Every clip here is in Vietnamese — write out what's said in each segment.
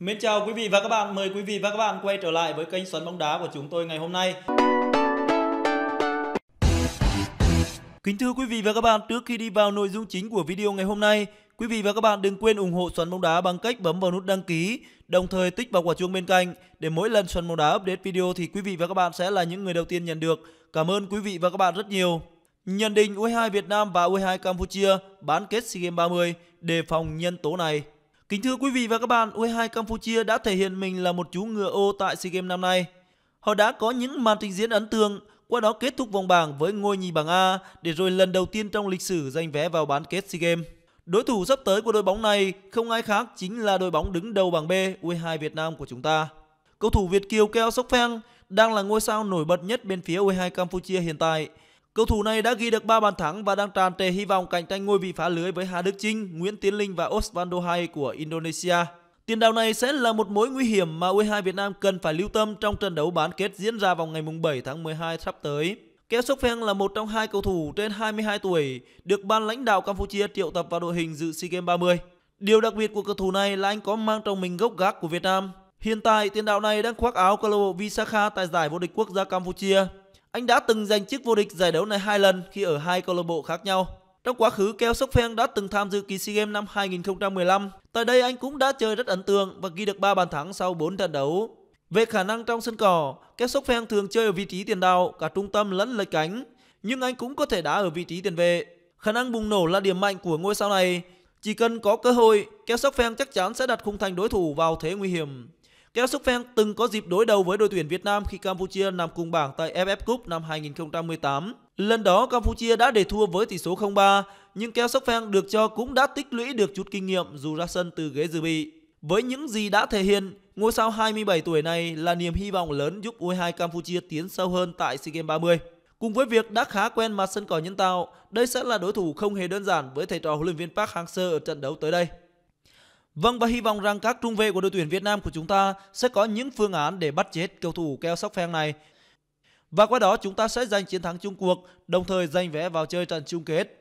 Mến chào quý vị và các bạn, mời quý vị và các bạn quay trở lại với kênh Xoắn bóng đá của chúng tôi ngày hôm nay. Kính thưa quý vị và các bạn, trước khi đi vào nội dung chính của video ngày hôm nay, quý vị và các bạn đừng quên ủng hộ Xoắn bóng đá bằng cách bấm vào nút đăng ký, đồng thời tích vào quả chuông bên cạnh để mỗi lần Xoắn bóng đá update video thì quý vị và các bạn sẽ là những người đầu tiên nhận được. Cảm ơn quý vị và các bạn rất nhiều. Nhận định U22 Việt Nam và U22 Campuchia bán kết SEA Games 30 đề phòng nhân tố này. Kính thưa quý vị và các bạn, U22 Campuchia đã thể hiện mình là một chú ngựa ô tại SEA Games năm nay. Họ đã có những màn trình diễn ấn tượng, qua đó kết thúc vòng bảng với ngôi nhì bảng A để rồi lần đầu tiên trong lịch sử giành vé vào bán kết SEA Games. Đối thủ sắp tới của đội bóng này không ai khác chính là đội bóng đứng đầu bảng B U22 Việt Nam của chúng ta. Cầu thủ Việt Kiều Keo Sóc phen đang là ngôi sao nổi bật nhất bên phía U22 Campuchia hiện tại Cầu thủ này đã ghi được 3 bàn thắng và đang tràn trề hy vọng cạnh tranh ngôi vị phá lưới với Hà Đức Chinh, Nguyễn Tiến Linh và Osvaldo Hay của Indonesia. Tiền đạo này sẽ là một mối nguy hiểm mà U22 Việt Nam cần phải lưu tâm trong trận đấu bán kết diễn ra vào ngày 7 tháng 12 sắp tới. Kéo Sốc Pheng là một trong hai cầu thủ trên 22 tuổi được ban lãnh đạo Campuchia triệu tập vào đội hình dự SEA Games 30. Điều đặc biệt của cầu thủ này là anh có mang trong mình gốc gác của Việt Nam. Hiện tại, tiền đạo này đang khoác áo câu lạc bộ Visakha tại giải vô địch quốc gia Campuchia anh đã từng giành chức vô địch giải đấu này hai lần khi ở hai câu lạc bộ khác nhau. Trong quá khứ, Keo Sốc Pheng đã từng tham dự kỳ SEA Games năm 2015. Tại đây anh cũng đã chơi rất ấn tượng và ghi được 3 bàn thắng sau 4 trận đấu. Về khả năng trong sân cỏ, Keo Sốc Pheng thường chơi ở vị trí tiền đạo, cả trung tâm lẫn lệch cánh, nhưng anh cũng có thể đá ở vị trí tiền vệ. Khả năng bùng nổ là điểm mạnh của ngôi sao này. Chỉ cần có cơ hội, Keo Sốc Pheng chắc chắn sẽ đặt khung thành đối thủ vào thế nguy hiểm. Kéo Keo Phan từng có dịp đối đầu với đội tuyển Việt Nam khi Campuchia nằm cùng bảng tại AFF Cup năm 2018. Lần đó Campuchia đã để thua với tỷ số 0-3, nhưng Kéo Keo Phan được cho cũng đã tích lũy được chút kinh nghiệm dù ra sân từ ghế dự bị. Với những gì đã thể hiện, ngôi sao 27 tuổi này là niềm hy vọng lớn giúp U22 Campuchia tiến sâu hơn tại SEA Games 30. Cùng với việc đã khá quen mặt sân cỏ nhân tạo, đây sẽ là đối thủ không hề đơn giản với thầy trò huấn luyện viên Park Hang-seo ở trận đấu tới đây. Vâng và hy vọng rằng các trung vệ của đội tuyển Việt Nam của chúng ta sẽ có những phương án để bắt chết cầu thủ Keo Sóc phen này. Và qua đó chúng ta sẽ giành chiến thắng chung cuộc, đồng thời giành vé vào chơi trận chung kết.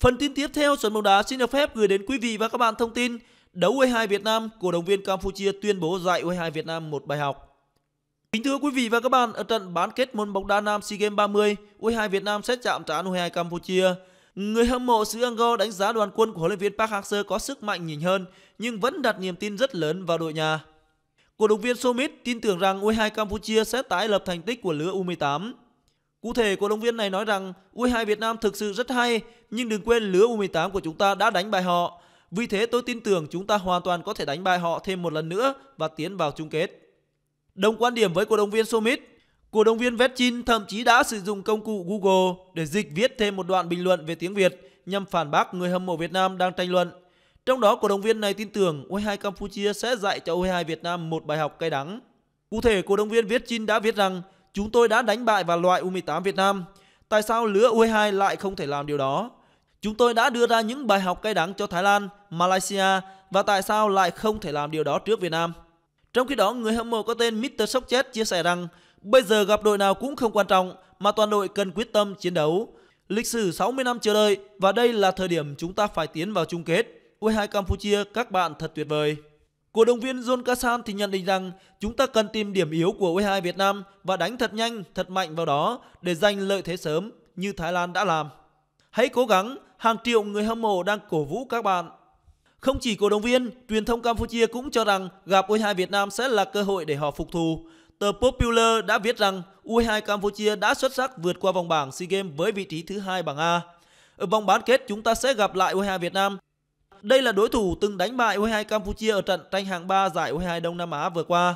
Phần tin tiếp theo Xuân bóng đá xin được phép gửi đến quý vị và các bạn thông tin đấu U22 Việt Nam, cổ động viên Campuchia tuyên bố dạy U22 Việt Nam một bài học. Kính thưa quý vị và các bạn, ở trận bán kết môn bóng đá nam SEA Games 30, U22 Việt Nam sẽ chạm trán U22 Campuchia. Người hâm mộ xứ Ango đánh giá đoàn quân của huấn luyện viên Park Hang-seo có sức mạnh nhìn hơn nhưng vẫn đặt niềm tin rất lớn vào đội nhà. Cổ động viên Somit tin tưởng rằng U22 Campuchia sẽ tái lập thành tích của lứa U18. Cụ thể, cổ động viên này nói rằng U22 Việt Nam thực sự rất hay, nhưng đừng quên lứa U18 của chúng ta đã đánh bại họ. Vì thế tôi tin tưởng chúng ta hoàn toàn có thể đánh bại họ thêm một lần nữa và tiến vào chung kết. Đồng quan điểm với cổ động viên Somit, Cổ động viên Vetchin thậm chí đã sử dụng công cụ Google để dịch viết thêm một đoạn bình luận về tiếng Việt nhằm phản bác người hâm mộ Việt Nam đang tranh luận. Trong đó, cổ động viên này tin tưởng U22 Campuchia sẽ dạy cho U22 Việt Nam một bài học cay đắng. Cụ thể, cổ động viên Vetchin đã viết rằng chúng tôi đã đánh bại và loại U18 Việt Nam. Tại sao lứa U22 lại không thể làm điều đó? Chúng tôi đã đưa ra những bài học cay đắng cho Thái Lan, Malaysia và tại sao lại không thể làm điều đó trước Việt Nam? Trong khi đó, người hâm mộ có tên Mr. Sokchet chia sẻ rằng Bây giờ gặp đội nào cũng không quan trọng mà toàn đội cần quyết tâm chiến đấu. Lịch sử 60 năm chờ đợi và đây là thời điểm chúng ta phải tiến vào chung kết. U2 Campuchia các bạn thật tuyệt vời. Cổ động viên John Kassan thì nhận định rằng chúng ta cần tìm điểm yếu của U2 Việt Nam và đánh thật nhanh, thật mạnh vào đó để giành lợi thế sớm như Thái Lan đã làm. Hãy cố gắng, hàng triệu người hâm mộ đang cổ vũ các bạn. Không chỉ cổ động viên, truyền thông Campuchia cũng cho rằng gặp U2 Việt Nam sẽ là cơ hội để họ phục thù tờ Popular đã viết rằng U22 Campuchia đã xuất sắc vượt qua vòng bảng SEA Games với vị trí thứ hai bảng A. Ở vòng bán kết chúng ta sẽ gặp lại U22 Việt Nam. Đây là đối thủ từng đánh bại U22 Campuchia ở trận tranh hạng 3 giải U22 Đông Nam Á vừa qua.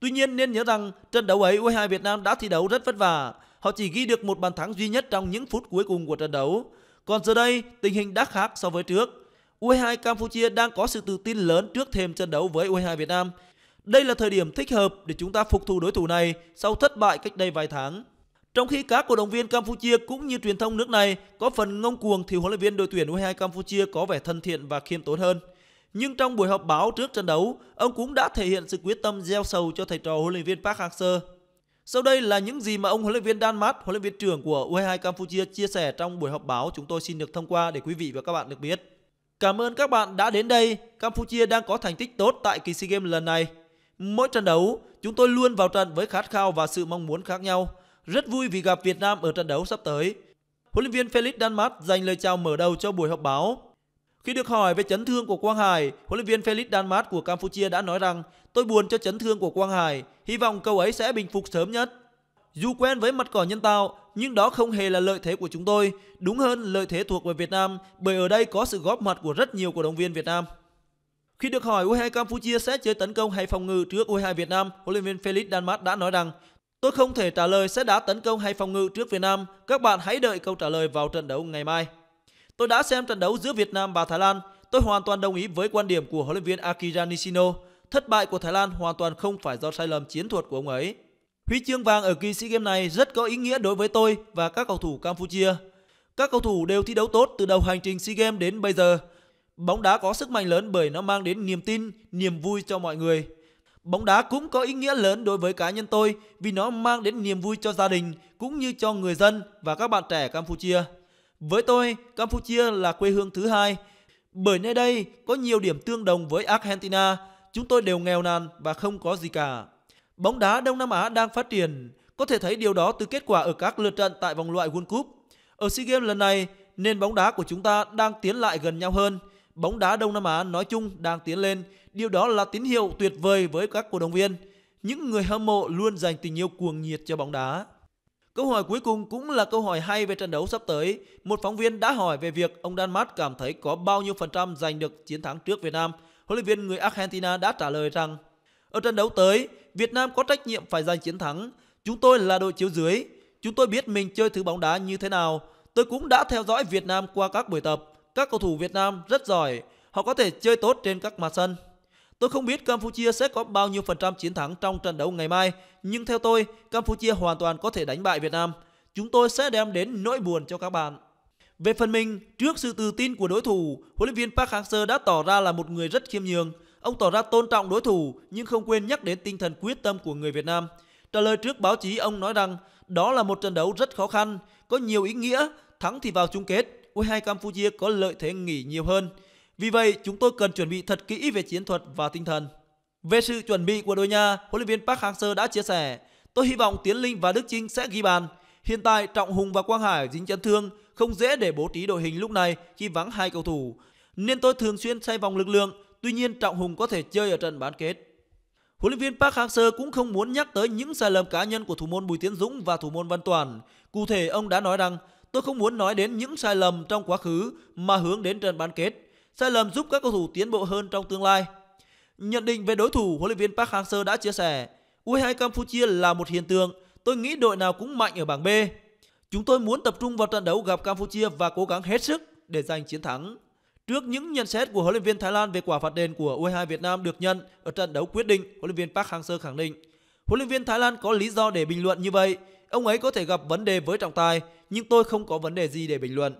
Tuy nhiên nên nhớ rằng trận đấu ấy U22 Việt Nam đã thi đấu rất vất vả. Họ chỉ ghi được một bàn thắng duy nhất trong những phút cuối cùng của trận đấu. Còn giờ đây, tình hình đã khác so với trước. U22 Campuchia đang có sự tự tin lớn trước thêm trận đấu với U22 Việt Nam đây là thời điểm thích hợp để chúng ta phục thù đối thủ này sau thất bại cách đây vài tháng. Trong khi các cổ động viên Campuchia cũng như truyền thông nước này có phần ngông cuồng thì huấn luyện viên đội tuyển U22 Campuchia có vẻ thân thiện và khiêm tốn hơn. Nhưng trong buổi họp báo trước trận đấu, ông cũng đã thể hiện sự quyết tâm gieo sầu cho thầy trò huấn luyện viên Park Hang-seo. Sau đây là những gì mà ông huấn luyện viên Danmark, huấn luyện viên trưởng của U22 Campuchia chia sẻ trong buổi họp báo chúng tôi xin được thông qua để quý vị và các bạn được biết. Cảm ơn các bạn đã đến đây. Campuchia đang có thành tích tốt tại kỳ SEA Games lần này. Mỗi trận đấu, chúng tôi luôn vào trận với khát khao và sự mong muốn khác nhau. Rất vui vì gặp Việt Nam ở trận đấu sắp tới. Huấn luyện viên Felix Danmar dành lời chào mở đầu cho buổi họp báo. Khi được hỏi về chấn thương của Quang Hải, huấn luyện viên Felix Danmar của Campuchia đã nói rằng Tôi buồn cho chấn thương của Quang Hải, hy vọng cậu ấy sẽ bình phục sớm nhất. Dù quen với mặt cỏ nhân tạo, nhưng đó không hề là lợi thế của chúng tôi. Đúng hơn, lợi thế thuộc về Việt Nam, bởi ở đây có sự góp mặt của rất nhiều cổ động viên Việt Nam. Khi được hỏi U22 Campuchia sẽ chơi tấn công hay phòng ngự trước U22 Việt Nam, huấn luyện viên Felix Danmar đã nói rằng Tôi không thể trả lời sẽ đá tấn công hay phòng ngự trước Việt Nam, các bạn hãy đợi câu trả lời vào trận đấu ngày mai. Tôi đã xem trận đấu giữa Việt Nam và Thái Lan, tôi hoàn toàn đồng ý với quan điểm của huấn luyện viên Akira Nishino. Thất bại của Thái Lan hoàn toàn không phải do sai lầm chiến thuật của ông ấy. Huy chương vàng ở kỳ SEA Games này rất có ý nghĩa đối với tôi và các cầu thủ Campuchia. Các cầu thủ đều thi đấu tốt từ đầu hành trình SEA Games đến bây giờ. Bóng đá có sức mạnh lớn bởi nó mang đến niềm tin, niềm vui cho mọi người. Bóng đá cũng có ý nghĩa lớn đối với cá nhân tôi vì nó mang đến niềm vui cho gia đình cũng như cho người dân và các bạn trẻ Campuchia. Với tôi, Campuchia là quê hương thứ hai bởi nơi đây có nhiều điểm tương đồng với Argentina, chúng tôi đều nghèo nàn và không có gì cả. Bóng đá Đông Nam Á đang phát triển, có thể thấy điều đó từ kết quả ở các lượt trận tại vòng loại World Cup. Ở SEA Games lần này, nền bóng đá của chúng ta đang tiến lại gần nhau hơn – bóng đá Đông Nam Á nói chung đang tiến lên. Điều đó là tín hiệu tuyệt vời với các cổ động viên. Những người hâm mộ luôn dành tình yêu cuồng nhiệt cho bóng đá. Câu hỏi cuối cùng cũng là câu hỏi hay về trận đấu sắp tới. Một phóng viên đã hỏi về việc ông Danmark cảm thấy có bao nhiêu phần trăm giành được chiến thắng trước Việt Nam. Huấn luyện viên người Argentina đã trả lời rằng ở trận đấu tới, Việt Nam có trách nhiệm phải giành chiến thắng. Chúng tôi là đội chiếu dưới. Chúng tôi biết mình chơi thứ bóng đá như thế nào. Tôi cũng đã theo dõi Việt Nam qua các buổi tập. Các cầu thủ Việt Nam rất giỏi, họ có thể chơi tốt trên các mặt sân. Tôi không biết Campuchia sẽ có bao nhiêu phần trăm chiến thắng trong trận đấu ngày mai, nhưng theo tôi, Campuchia hoàn toàn có thể đánh bại Việt Nam. Chúng tôi sẽ đem đến nỗi buồn cho các bạn. Về phần mình, trước sự tự tin của đối thủ, huấn luyện viên Park Hang-seo đã tỏ ra là một người rất khiêm nhường. Ông tỏ ra tôn trọng đối thủ nhưng không quên nhắc đến tinh thần quyết tâm của người Việt Nam. Trả lời trước báo chí, ông nói rằng đó là một trận đấu rất khó khăn, có nhiều ý nghĩa, thắng thì vào chung kết, U22 Campuchia có lợi thế nghỉ nhiều hơn. Vì vậy, chúng tôi cần chuẩn bị thật kỹ về chiến thuật và tinh thần. Về sự chuẩn bị của đội nhà, huấn luyện viên Park Hang-seo đã chia sẻ, tôi hy vọng Tiến Linh và Đức Chinh sẽ ghi bàn. Hiện tại Trọng Hùng và Quang Hải dính chấn thương, không dễ để bố trí đội hình lúc này khi vắng hai cầu thủ, nên tôi thường xuyên xoay vòng lực lượng, tuy nhiên Trọng Hùng có thể chơi ở trận bán kết. Huấn luyện viên Park Hang-seo cũng không muốn nhắc tới những sai lầm cá nhân của thủ môn Bùi Tiến Dũng và thủ môn Văn Toàn. Cụ thể, ông đã nói rằng tôi không muốn nói đến những sai lầm trong quá khứ mà hướng đến trận bán kết. Sai lầm giúp các cầu thủ tiến bộ hơn trong tương lai. Nhận định về đối thủ, huấn luyện viên Park Hang-seo đã chia sẻ, u 22 Campuchia là một hiện tượng, tôi nghĩ đội nào cũng mạnh ở bảng B. Chúng tôi muốn tập trung vào trận đấu gặp Campuchia và cố gắng hết sức để giành chiến thắng. Trước những nhận xét của huấn luyện viên Thái Lan về quả phạt đền của U22 Việt Nam được nhận ở trận đấu quyết định, huấn luyện viên Park Hang-seo khẳng định, huấn luyện viên Thái Lan có lý do để bình luận như vậy ông ấy có thể gặp vấn đề với trọng tài, nhưng tôi không có vấn đề gì để bình luận.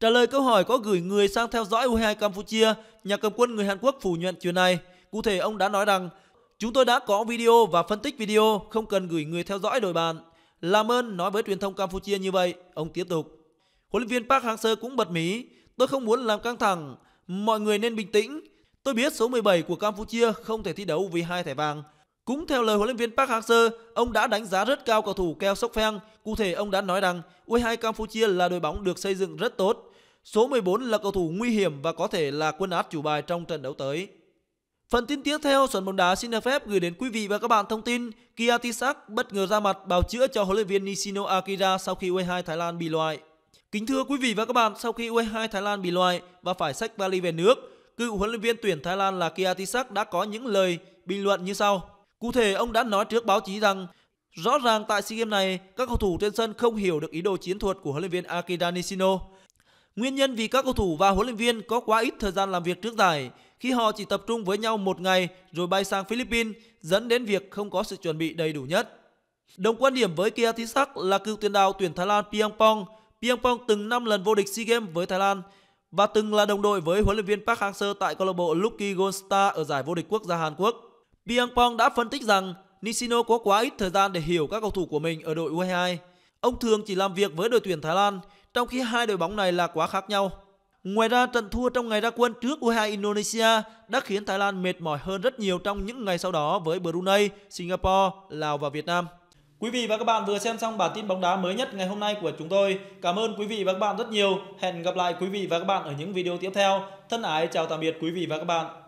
Trả lời câu hỏi có gửi người sang theo dõi U22 Campuchia, nhà cầm quân người Hàn Quốc phủ nhận chuyện này. Cụ thể ông đã nói rằng, chúng tôi đã có video và phân tích video, không cần gửi người theo dõi đội bàn. Làm ơn nói với truyền thông Campuchia như vậy, ông tiếp tục. Huấn luyện viên Park Hang-seo cũng bật mí, tôi không muốn làm căng thẳng, mọi người nên bình tĩnh. Tôi biết số 17 của Campuchia không thể thi đấu vì hai thẻ vàng, cũng theo lời huấn luyện viên Park Hang-seo, ông đã đánh giá rất cao cầu thủ Keo Sok Pheng. Cụ thể ông đã nói rằng U22 Campuchia là đội bóng được xây dựng rất tốt. Số 14 là cầu thủ nguy hiểm và có thể là quân át chủ bài trong trận đấu tới. Phần tin tiếp theo, Xuân bóng đá xin được phép gửi đến quý vị và các bạn thông tin Kiatisak bất ngờ ra mặt bào chữa cho huấn luyện viên Nishino Akira sau khi U22 Thái Lan bị loại. Kính thưa quý vị và các bạn, sau khi U22 Thái Lan bị loại và phải sách vali về nước, cựu huấn luyện viên tuyển Thái Lan là Kiatisak đã có những lời bình luận như sau. Cụ thể, ông đã nói trước báo chí rằng rõ ràng tại SEA Games này, các cầu thủ trên sân không hiểu được ý đồ chiến thuật của huấn luyện viên Akira Nishino. Nguyên nhân vì các cầu thủ và huấn luyện viên có quá ít thời gian làm việc trước giải, khi họ chỉ tập trung với nhau một ngày rồi bay sang Philippines, dẫn đến việc không có sự chuẩn bị đầy đủ nhất. Đồng quan điểm với Kia Thisak là cựu tiền đạo tuyển Thái Lan Piang Pong. Piang Pong từng 5 lần vô địch SEA Games với Thái Lan và từng là đồng đội với huấn luyện viên Park Hang-seo tại câu lạc bộ Lucky Gold Star ở giải vô địch quốc gia Hàn Quốc. Piangpong đã phân tích rằng Nishino có quá ít thời gian để hiểu các cầu thủ của mình ở đội U22. Ông thường chỉ làm việc với đội tuyển Thái Lan, trong khi hai đội bóng này là quá khác nhau. Ngoài ra, trận thua trong ngày ra quân trước U22 Indonesia đã khiến Thái Lan mệt mỏi hơn rất nhiều trong những ngày sau đó với Brunei, Singapore, Lào và Việt Nam. Quý vị và các bạn vừa xem xong bản tin bóng đá mới nhất ngày hôm nay của chúng tôi. Cảm ơn quý vị và các bạn rất nhiều. Hẹn gặp lại quý vị và các bạn ở những video tiếp theo. Thân ái chào tạm biệt quý vị và các bạn.